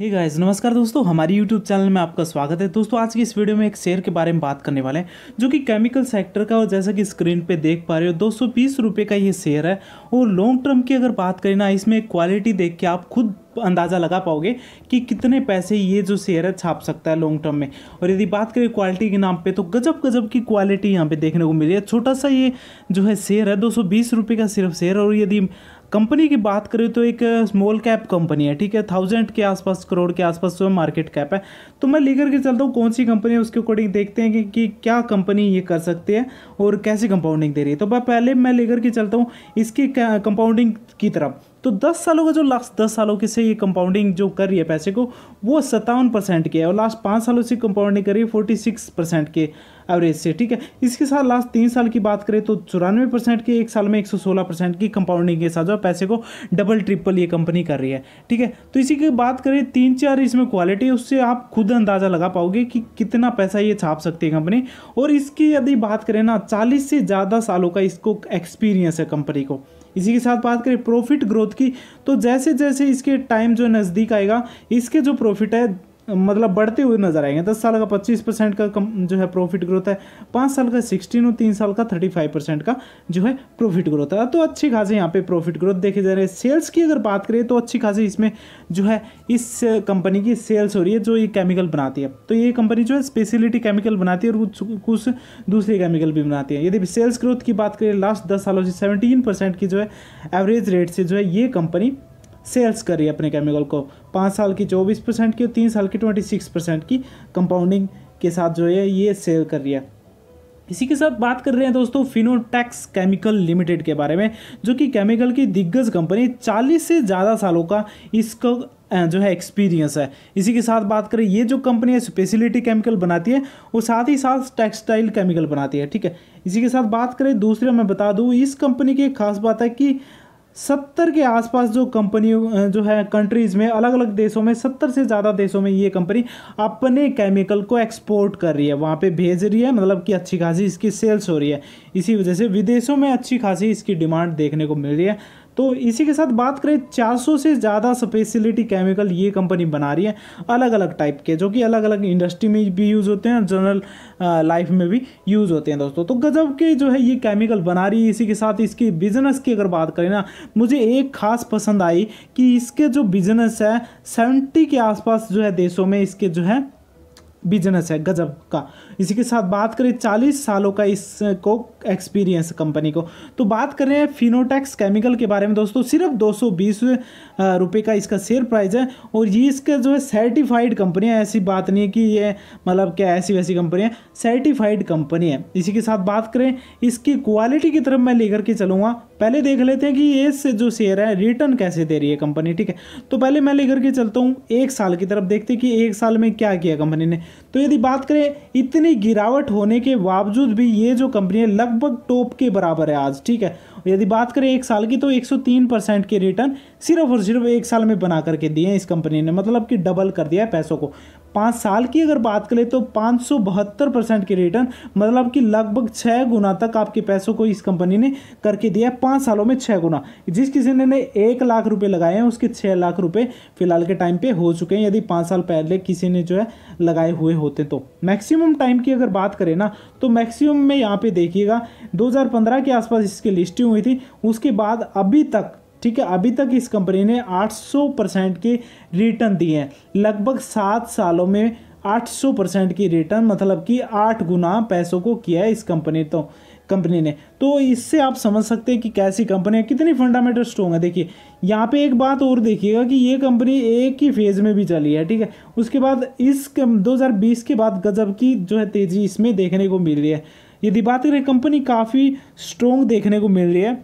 हे hey guys नमस्कार दोस्तों हमारी यूट्यूब चैनल में आपका स्वागत है दोस्तों आज की इस वीडियो में एक शेयर के बारे में बात करने वाले हैं जो कि केमिकल सेक्टर का और जैसा कि स्क्रीन पे देख पा रहे हो दो सौ का ये शेयर है और लॉन्ग टर्म की अगर बात करें ना इसमें क्वालिटी देख के आप खुद अंदाज़ा लगा पाओगे कि कितने पैसे ये जो शेयर है छाप सकता है लॉन्ग टर्म में और यदि बात करें क्वालिटी के नाम पे तो गजब गजब की क्वालिटी यहाँ पे देखने को मिली है छोटा सा ये जो है शेयर है दो सौ का सिर्फ शेयर और यदि कंपनी की बात करें तो एक स्मॉल कैप कंपनी है ठीक है थाउजेंड के आसपास करोड़ के आसपास जो मार्केट कैप है तो मैं लेकर के चलता हूँ कौन सी कंपनी है उसके अकॉर्डिंग देखते हैं कि, कि क्या कंपनी ये कर सकती है और कैसी कंपाउंडिंग दे रही है तो मैं पहले मैं लेकर के चलता हूँ इसकी कंपाउंडिंग की तरफ तो 10 सालों का जो लास्ट 10 सालों की से ये कंपाउंडिंग जो कर रही है पैसे को वो सत्तावन परसेंट की है और लास्ट पाँच सालों से कंपाउंडिंग कर रही है फोर्टी सिक्स परसेंट की एवरेज से ठीक है इसके साथ लास्ट तीन साल की बात करें तो चौरानवे परसेंट के एक साल में एक सौ सोलह परसेंट की कंपाउंडिंग के साथ जो पैसे को डबल ट्रिपल ये कंपनी कर रही है ठीक है तो इसी की बात करें तीन चार इसमें क्वालिटी है उससे आप खुद अंदाज़ा लगा पाओगे कि कितना पैसा ये छाप सकती है कंपनी और इसकी यदि बात करें ना चालीस से ज़्यादा सालों का इसको एक्सपीरियंस है कंपनी को इसी के साथ बात करें प्रॉफिट ग्रोथ की तो जैसे जैसे इसके टाइम जो नज़दीक आएगा इसके जो प्रॉफिट है मतलब बढ़ते हुए नजर आएंगे दस साल का पच्चीस परसेंट का कम जो है प्रॉफिट ग्रोथ है पाँच साल का सिक्सटीन और तीन साल का थर्टी फाइव परसेंट का जो है प्रॉफिट ग्रोथ है तो अच्छी खासी यहाँ पे प्रॉफिट ग्रोथ देखे जा रहे हैं सेल्स की अगर बात करें तो अच्छी खासी इसमें जो है इस कंपनी की सेल्स हो रही है जो ये केमिकल बनाती है तो ये कंपनी जो है स्पेशलिटी केमिकल बनाती है और कुछ दूसरे केमिकल भी बनाती है यदि सेल्स ग्रोथ की बात करें लास्ट दस सालों से सेवेंटीन परसेंट की जो है एवरेज रेट से जो है ये कंपनी सेल्स करी अपने केमिकल को पाँच साल की चौबीस परसेंट की और तीन साल की ट्वेंटी सिक्स परसेंट की कंपाउंडिंग के साथ जो है ये सेल कर रही है इसी के साथ बात कर रहे हैं दोस्तों फिनोटैक्स केमिकल लिमिटेड के बारे में जो कि केमिकल की दिग्गज कंपनी 40 से ज़्यादा सालों का इसको जो है एक्सपीरियंस है इसी के साथ बात करें ये जो कंपनी है स्पेशलिटी केमिकल बनाती है वो साथ ही साथ टेक्सटाइल केमिकल बनाती है ठीक है इसी के साथ बात करें दूसरे मैं बता दूँ इस कंपनी की एक खास बात है कि सत्तर के आसपास जो कंपनी जो है कंट्रीज़ में अलग अलग देशों में सत्तर से ज़्यादा देशों में ये कंपनी अपने केमिकल को एक्सपोर्ट कर रही है वहाँ पे भेज रही है मतलब कि अच्छी खासी इसकी सेल्स हो रही है इसी वजह से विदेशों में अच्छी खासी इसकी डिमांड देखने को मिल रही है तो इसी के साथ बात करें 400 से ज़्यादा स्पेशलिटी केमिकल ये कंपनी बना रही है अलग अलग टाइप के जो कि अलग अलग इंडस्ट्री में भी यूज़ होते हैं जनरल लाइफ में भी यूज़ होते हैं दोस्तों तो गजब के जो है ये केमिकल बना रही है इसी के साथ इसकी बिजनेस की अगर बात करें ना मुझे एक खास पसंद आई कि इसके जो बिजनेस है सेवेंटी के आसपास जो है देशों में इसके जो है बिजनेस है गजब का इसी के साथ बात करें चालीस सालों का इसको एक्सपीरियंस कंपनी को तो बात कर रहे हैं फिनोटेक्स केमिकल के बारे में दोस्तों सिर्फ दो सौ रुपये का इसका शेयर प्राइस है और ये इसका जो है सर्टिफाइड कंपनी है ऐसी बात नहीं है कि ये मतलब क्या ऐसी वैसी कंपनी है सर्टिफाइड कंपनी है इसी के साथ बात करें इसकी क्वालिटी की तरफ मैं लेकर के चलूँगा पहले देख लेते हैं कि ये से जो शेयर है रिटर्न कैसे दे रही है कंपनी ठीक है तो पहले मैं लेकर के चलता हूँ एक साल की तरफ देखते कि एक साल में क्या किया कंपनी ने तो यदि बात करें इतनी गिरावट होने के बावजूद भी ये जो कंपनी है लगभग टॉप के बराबर है आज ठीक है यदि बात करें एक साल की तो एक परसेंट के रिटर्न सिर्फ और सिर्फ एक साल में बना करके दिए इस कंपनी ने मतलब कि डबल कर दिया है पैसों को पाँच साल की अगर बात करें तो पाँच सौ बहत्तर परसेंट के रिटर्न मतलब कि लगभग छः गुना तक आपके पैसों को इस कंपनी ने करके दिया है पाँच सालों में छः गुना जिस किसी ने, ने एक लाख रुपये लगाए हैं उसके छः लाख रुपये फिलहाल के टाइम पे हो चुके हैं यदि पाँच साल पहले किसी ने जो है लगाए हुए होते तो मैक्सिमम टाइम की अगर बात करें ना तो मैक्सिमम में यहाँ पर देखिएगा दो के आसपास इसकी लिस्टिंग हुई थी उसके बाद अभी तक ठीक है अभी तक इस कंपनी ने 800 परसेंट के रिटर्न दिए हैं लगभग सात सालों में 800 परसेंट की रिटर्न मतलब कि आठ गुना पैसों को किया है इस कंपनी तो कंपनी ने तो इससे आप समझ सकते हैं कि कैसी कंपनी है कितनी फंडामेंटल स्ट्रॉन्ग है देखिए यहाँ पे एक बात और देखिएगा कि ये कंपनी एक ही फेज़ में भी चली है ठीक है उसके बाद इस 2020 के बाद गजब की जो है तेज़ी इसमें देखने को मिल रही है यदि बात करें कंपनी काफ़ी स्ट्रॉन्ग देखने को मिल रही है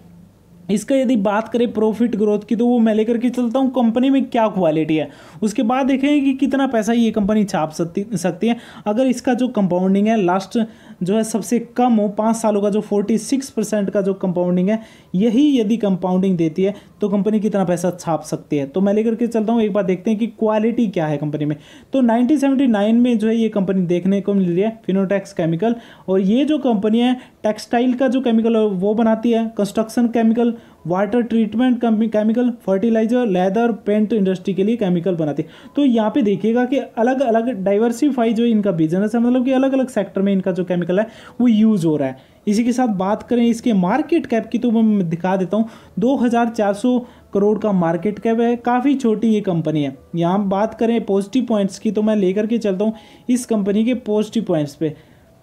इसका यदि बात करें प्रॉफिट ग्रोथ की तो वो मैं लेकर के चलता हूँ कंपनी में क्या क्वालिटी है उसके बाद देखें कि कितना पैसा ये कंपनी छाप सकती सकती है अगर इसका जो कंपाउंडिंग है लास्ट जो है सबसे कम हो पाँच सालों का जो फोर्टी सिक्स परसेंट का जो कंपाउंडिंग है यही यदि कंपाउंडिंग देती है तो कंपनी कितना पैसा छाप सकती है तो मैं लेकर के चलता हूँ एक बार देखते हैं कि क्वालिटी क्या है कंपनी में तो नाइनटीन में जो है ये कंपनी देखने को मिल रही है फिनोटेक्स केमिकल और ये जो कंपनी है टेक्सटाइल का जो केमिकल वो बनाती है construction chemical water treatment chemical fertiliser leather paint industry के लिए केमिकल बनाती है तो यहाँ पे देखिएगा कि अलग अलग डाइवर्सिफाई जो इनका बिजनेस है मतलब कि अलग अलग सेक्टर में इनका जो केमिकल है वो यूज़ हो रहा है इसी के साथ बात करें इसके मार्केट कैप की तो मैं दिखा देता हूँ 2400 करोड़ का मार्केट कैप है काफ़ी छोटी ये कंपनी है यहाँ बात करें पॉजिटिव पॉइंट्स की तो मैं लेकर के चलता हूँ इस कंपनी के पॉजिटिव पॉइंट्स पे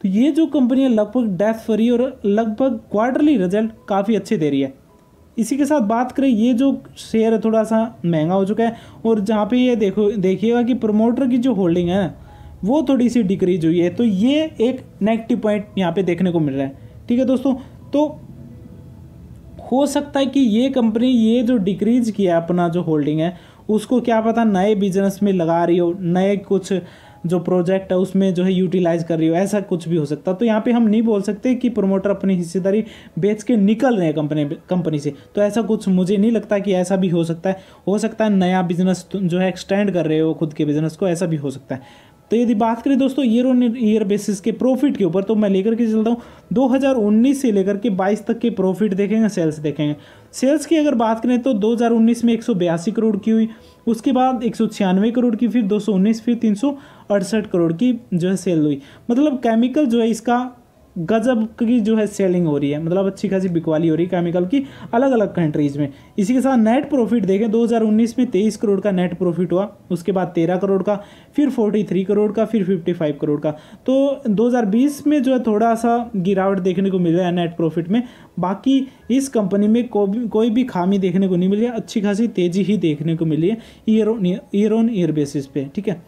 तो ये जो कंपनी है लगभग डेथ फ्री और लगभग क्वार्टरली रिजल्ट काफ़ी अच्छे दे रही है इसी के साथ बात करें ये जो शेयर है थोड़ा सा महंगा हो चुका है और जहाँ पे ये देखो देखिएगा कि प्रोमोटर की जो होल्डिंग है वो थोड़ी सी डिक्रीज हुई है तो ये एक नेगेटिव पॉइंट यहाँ पे देखने को मिल रहा है ठीक है दोस्तों तो हो सकता है कि ये कंपनी ये जो डिक्रीज किया अपना जो होल्डिंग है उसको क्या पता नए बिजनेस में लगा रही हो नए कुछ जो प्रोजेक्ट है उसमें जो है यूटिलाइज कर रही हो ऐसा कुछ भी हो सकता है तो यहाँ पे हम नहीं बोल सकते कि प्रोमोटर अपनी हिस्सेदारी बेच के निकल रहे हैं कंपनी कंपनी से तो ऐसा कुछ मुझे नहीं लगता कि ऐसा भी हो सकता है हो सकता है नया बिजनेस जो है एक्सटेंड कर रहे हो खुद के बिजनेस को ऐसा भी हो सकता है तो यदि बात करें दोस्तों ईयर ऑन ईयर बेसिस के प्रॉफिट के ऊपर तो मैं लेकर के चलता हूँ 2019 से लेकर के 22 तक के प्रॉफिट देखेंगे सेल्स देखेंगे सेल्स की अगर बात करें तो 2019 में एक करोड़ की हुई उसके बाद एक करोड़ की फिर दो फिर तीन करोड़ की जो है सेल हुई मतलब केमिकल जो है इसका गजब की जो है सेलिंग हो रही है मतलब अच्छी खासी बिकवाली हो रही है केमिकल की अलग अलग कंट्रीज़ में इसी के साथ नेट प्रॉफिट देखें 2019 में 23 करोड़ का नेट प्रॉफिट हुआ उसके बाद 13 करोड़ का फिर 43 करोड़ का फिर 55 करोड़ का तो 2020 में जो है थोड़ा सा गिरावट देखने को मिल रहा है नेट प्रॉफिट में बाकी इस कंपनी में को भी, कोई भी खामी देखने को नहीं मिली अच्छी खासी तेज़ी ही देखने को मिली है year year on year basis पे ठीक है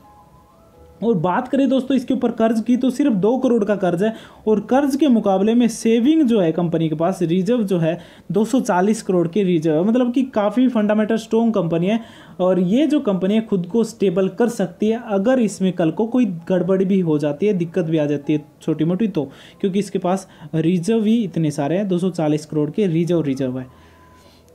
और बात करें दोस्तों इसके ऊपर कर्ज की तो सिर्फ दो करोड़ का कर्ज है और कर्ज के मुकाबले में सेविंग जो है कंपनी के पास रिजर्व जो है 240 करोड़ के रिजर्व है मतलब कि काफ़ी फंडामेंटल स्ट्रॉन्ग कंपनी है और ये जो कंपनी है खुद को स्टेबल कर सकती है अगर इसमें कल को कोई गड़बड़ भी हो जाती है दिक्कत भी आ जाती है छोटी मोटी तो क्योंकि इसके पास रिजर्व ही इतने सारे हैं दो करोड़ के रिजर्व रिजर्व है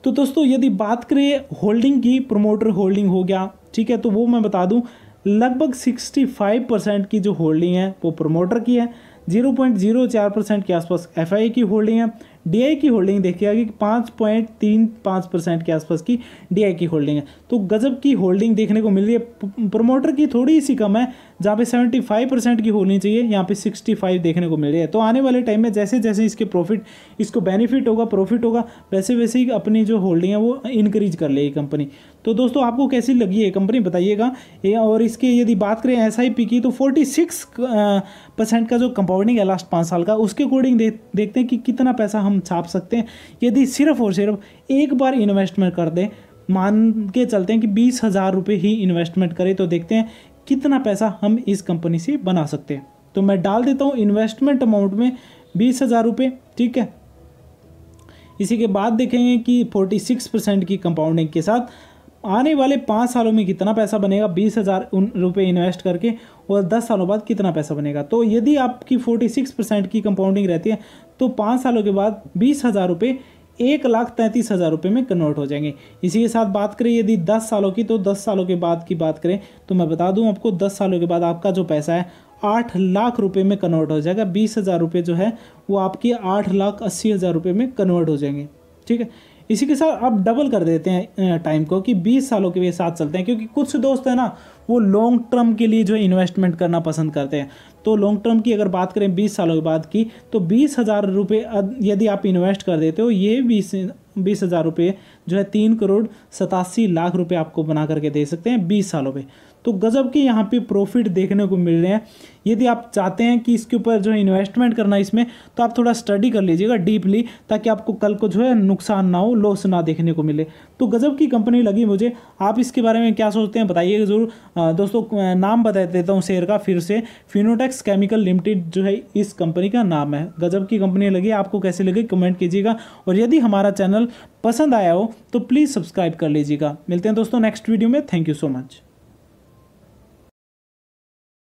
तो दोस्तों यदि बात करें होल्डिंग की प्रोमोटर होल्डिंग हो गया ठीक है तो वो मैं बता दूं लगभग 65 परसेंट की जो होल्डिंग है वो प्रमोटर की है 0.04 परसेंट के आसपास एफ की होल्डिंग है डी की होल्डिंग देखिए आगे पाँच पॉइंट तीन पाँच परसेंट के आसपास की डी की होल्डिंग है तो गजब की होल्डिंग देखने को मिल रही है प्रमोटर की थोड़ी सी कम है जहाँ पे सेवेंटी फाइव परसेंट की होनी चाहिए यहाँ पे सिक्सटी फाइव देखने को मिल रही है तो आने वाले टाइम में जैसे जैसे इसके प्रॉफिट इसको बेनिफिट होगा प्रॉफिट होगा वैसे वैसे ही अपनी जो होल्डिंग है वो इनक्रीज कर लेगी कंपनी तो दोस्तों आपको कैसी लगी है कंपनी बताइएगा और इसके यदि बात करें एस की तो फोर्टी सिक्स परसेंट का जो कंपाउंडिंग है लास्ट पाँच साल का उसके अकॉर्डिंग दे, देखते हैं कि कितना पैसा हम छाप सकते हैं यदि सिर्फ और सिर्फ एक बार इन्वेस्टमेंट कर दें मान के चलते हैं कि बीस हज़ार रुपये ही इन्वेस्टमेंट करें तो देखते हैं कितना पैसा हम इस कंपनी से बना सकते हैं तो मैं डाल देता हूँ इन्वेस्टमेंट अमाउंट में बीस हज़ार रुपये ठीक है इसी के बाद देखेंगे कि फोर्टी सिक्स परसेंट की कंपाउंडिंग के साथ आने वाले पाँच सालों में कितना पैसा बनेगा बीस हज़ार रुपये इन्वेस्ट करके और दस सालों बाद कितना पैसा बनेगा तो यदि आपकी फोर्टी सिक्स परसेंट की कंपाउंडिंग रहती है तो पाँच सालों के बाद बीस हज़ार रुपये एक लाख तैंतीस हज़ार रुपये में कन्वर्ट हो जाएंगे इसी के साथ बात करें यदि दस सालों की तो दस सालों के बाद की बात करें तो मैं बता दूं आपको दस सालों के बाद आपका जो पैसा है आठ लाख रुपये में कन्वर्ट हो जाएगा बीस हज़ार रुपये जो है वो आपकी आठ लाख अस्सी हज़ार रुपये में कन्वर्ट हो जाएंगे ठीक है इसी के साथ आप डबल कर देते हैं टाइम को कि 20 सालों के लिए साथ चलते हैं क्योंकि कुछ दोस्त हैं ना वो लॉन्ग टर्म के लिए जो इन्वेस्टमेंट करना पसंद करते हैं तो लॉन्ग टर्म की अगर बात करें 20 सालों के बाद की तो बीस हज़ार रुपये यदि आप इन्वेस्ट कर देते हो ये बीस बीस हज़ार रुपये जो है तीन करोड़ सतासी लाख रुपए आपको बना करके दे सकते हैं बीस सालों पे तो गज़ब के यहाँ पे प्रॉफिट देखने को मिल रहे हैं यदि आप चाहते हैं कि इसके ऊपर जो है इन्वेस्टमेंट करना है इसमें तो आप थोड़ा स्टडी कर लीजिएगा डीपली ताकि आपको कल को जो है नुकसान ना हो लॉस ना देखने को मिले तो गज़ब की कंपनी लगी मुझे आप इसके बारे में क्या सोचते हैं बताइएगा ज़रूर दोस्तों नाम बता देता हूँ शेयर का फिर से फिनोटेक्स केमिकल लिमिटेड जो है इस कंपनी का नाम है गज़ब की कंपनी लगी आपको कैसे लगी कमेंट कीजिएगा और यदि हमारा चैनल पसंद आया हो तो प्लीज़ सब्सक्राइब कर लीजिएगा मिलते हैं दोस्तों नेक्स्ट वीडियो में थैंक यू सो मच